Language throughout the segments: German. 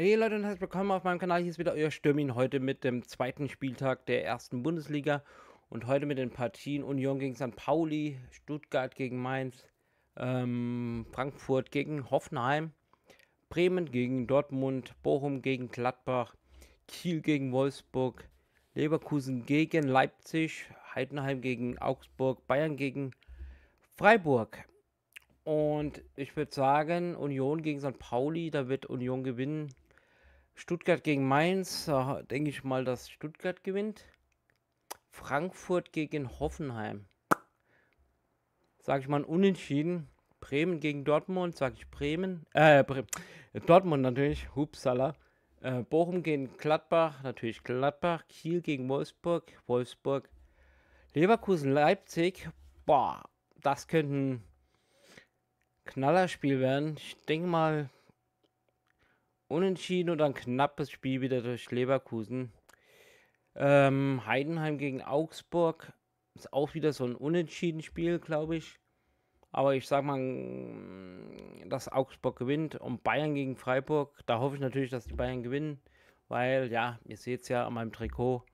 Hey Leute und herzlich willkommen auf meinem Kanal. Hier ist wieder euer Stürmin heute mit dem zweiten Spieltag der ersten Bundesliga und heute mit den Partien Union gegen St. Pauli, Stuttgart gegen Mainz, ähm, Frankfurt gegen Hoffenheim, Bremen gegen Dortmund, Bochum gegen Gladbach, Kiel gegen Wolfsburg, Leverkusen gegen Leipzig, Heidenheim gegen Augsburg, Bayern gegen Freiburg. Und ich würde sagen, Union gegen St. Pauli, da wird Union gewinnen. Stuttgart gegen Mainz, da denke ich mal, dass Stuttgart gewinnt. Frankfurt gegen Hoffenheim. Sage ich mal Unentschieden. Bremen gegen Dortmund, sage ich Bremen. Äh, Bre Dortmund natürlich, Hupsala. Äh, Bochum gegen Gladbach, natürlich Gladbach. Kiel gegen Wolfsburg, Wolfsburg. Leverkusen, Leipzig. Boah, das könnte ein Knallerspiel werden. Ich denke mal, Unentschieden und ein knappes Spiel wieder durch Leverkusen. Ähm, Heidenheim gegen Augsburg ist auch wieder so ein unentschieden Spiel, glaube ich. Aber ich sage mal, mm, dass Augsburg gewinnt und Bayern gegen Freiburg. Da hoffe ich natürlich, dass die Bayern gewinnen, weil ja, ihr seht es ja an meinem Trikot.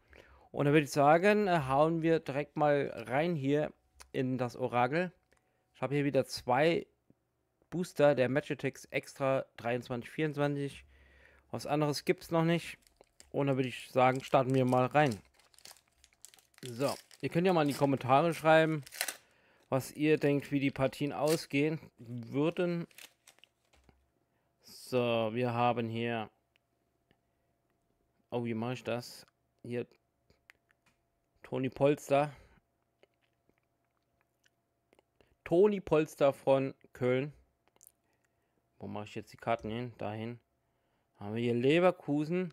Und da würde ich sagen, äh, hauen wir direkt mal rein hier in das Orakel. Ich habe hier wieder zwei Booster der Magitex Extra 2324. Was anderes gibt es noch nicht. Und da würde ich sagen, starten wir mal rein. So, ihr könnt ja mal in die Kommentare schreiben, was ihr denkt, wie die Partien ausgehen würden. So, wir haben hier... Oh, wie mache ich das? Hier Toni Polster. Toni Polster von Köln. Wo mache ich jetzt die Karten hin? Dahin. Haben wir hier Leverkusen.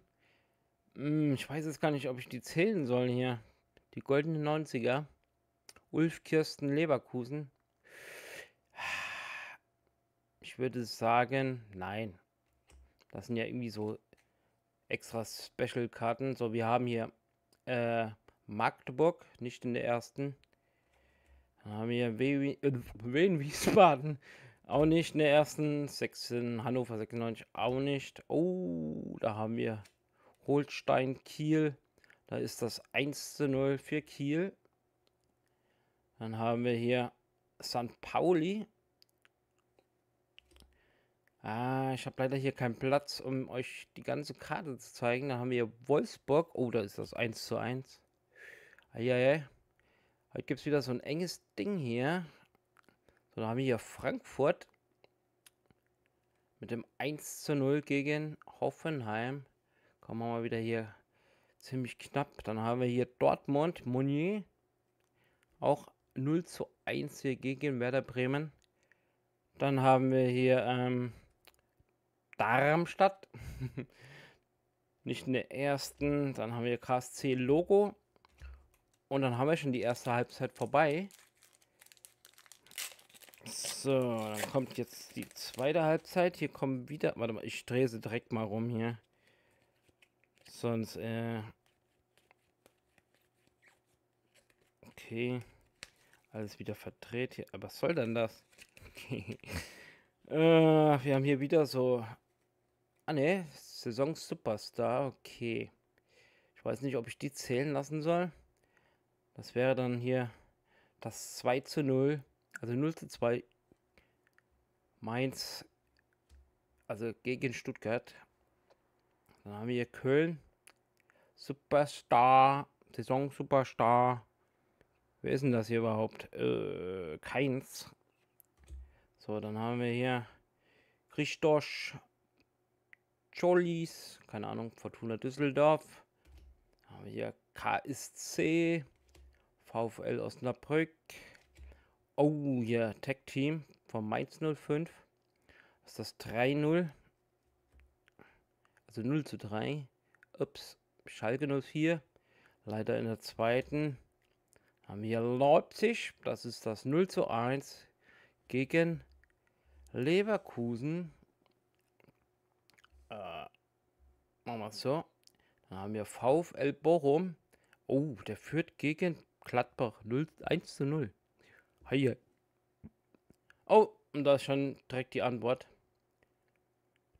Hm, ich weiß jetzt gar nicht, ob ich die zählen soll hier. Die goldene 90er. Ulf Kirsten Leverkusen. Ich würde sagen, nein. Das sind ja irgendwie so extra Special-Karten. So, wir haben hier äh, Magdeburg, nicht in der ersten. Dann haben wir Wien, äh, Wien Wiesbaden. Auch nicht in der ersten. 16, Hannover 96 auch nicht. Oh, da haben wir Holstein Kiel. Da ist das 1 zu 0 für Kiel. Dann haben wir hier St. Pauli. Ah, ich habe leider hier keinen Platz, um euch die ganze Karte zu zeigen. Da haben wir Wolfsburg. Oh, da ist das 1 zu 1. Eieiei. Heute gibt es wieder so ein enges Ding hier. So, dann haben wir hier Frankfurt mit dem 1 zu 0 gegen Hoffenheim. Kommen wir mal wieder hier ziemlich knapp. Dann haben wir hier Dortmund, Monier. Auch 0 zu 1 hier gegen Werder Bremen. Dann haben wir hier ähm, Darmstadt. Nicht in der ersten. Dann haben wir KSC Logo. Und dann haben wir schon die erste Halbzeit vorbei. So, dann kommt jetzt die zweite Halbzeit. Hier kommen wieder. Warte mal, ich drehe sie direkt mal rum hier. Sonst, äh. Okay. Alles wieder verdreht hier. Aber was soll denn das? Okay. äh, wir haben hier wieder so. Ah, ne. Saison Superstar. Okay. Ich weiß nicht, ob ich die zählen lassen soll. Das wäre dann hier das 2 zu 0 also 0 zu 2 Mainz, also gegen Stuttgart. Dann haben wir Köln, Superstar, Saison Superstar. Wer ist denn das hier überhaupt? Äh, keins. So, dann haben wir hier Christosch Cholis, keine Ahnung, Fortuna Düsseldorf. Dann haben wir hier KSC, VfL Osnabrück. Oh ja, yeah. Tech Team von Mainz 05. ist das 3-0. Also 0 zu 3. Ups, Schalke 04. Leider in der zweiten haben wir Leipzig. Das ist das 0 zu 1 gegen Leverkusen. Äh, machen wir so. Dann haben wir VfL Bochum. Oh, der führt gegen Gladbach 0, 1 zu 0. Haie. Oh, und da ist schon direkt die Antwort.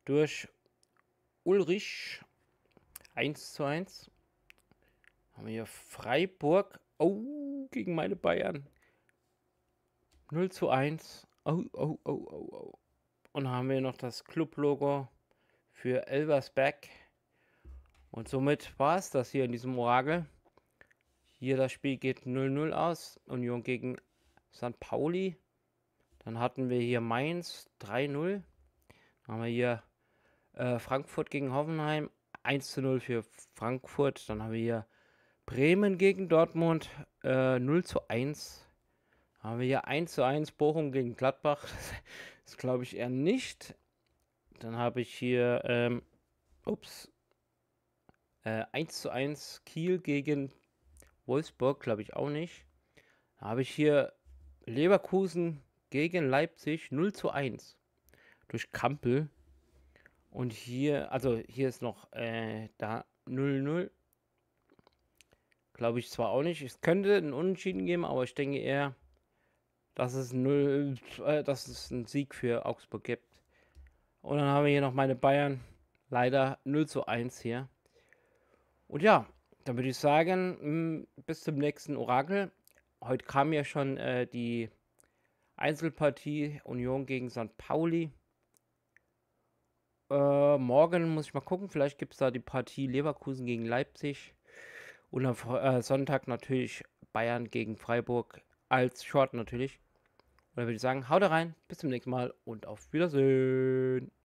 Durch Ulrich 1 zu 1. Haben wir hier Freiburg. Oh, gegen meine Bayern. 0 zu 1. Oh, oh, oh, oh, oh. Und haben wir noch das Club-Logo für Elversberg. Und somit war es das hier in diesem Orakel. Hier das Spiel geht 0-0 aus. Union gegen St. Pauli. Dann hatten wir hier Mainz 3-0. Dann haben wir hier äh, Frankfurt gegen Hoffenheim 1 0 für Frankfurt. Dann haben wir hier Bremen gegen Dortmund äh, 0 1. Dann haben wir hier 1 zu 1 Bochum gegen Gladbach. Das glaube ich eher nicht. Dann habe ich hier, ähm, ups, äh, 1 zu 1 Kiel gegen Wolfsburg, glaube ich auch nicht. Dann habe ich hier Leverkusen gegen Leipzig 0 zu 1 durch Kampel. Und hier, also hier ist noch äh, da 0-0. Glaube ich zwar auch nicht. Es könnte einen Unentschieden geben, aber ich denke eher, dass es, 0, äh, dass es einen Sieg für Augsburg gibt. Und dann haben wir hier noch meine Bayern. Leider 0 zu 1 hier. Und ja, dann würde ich sagen, mm, bis zum nächsten Orakel heute kam ja schon äh, die Einzelpartie Union gegen St. Pauli. Äh, morgen muss ich mal gucken, vielleicht gibt es da die Partie Leverkusen gegen Leipzig. Und am äh, Sonntag natürlich Bayern gegen Freiburg als Short natürlich. Und dann würde ich sagen, haut rein, bis zum nächsten Mal und auf Wiedersehen.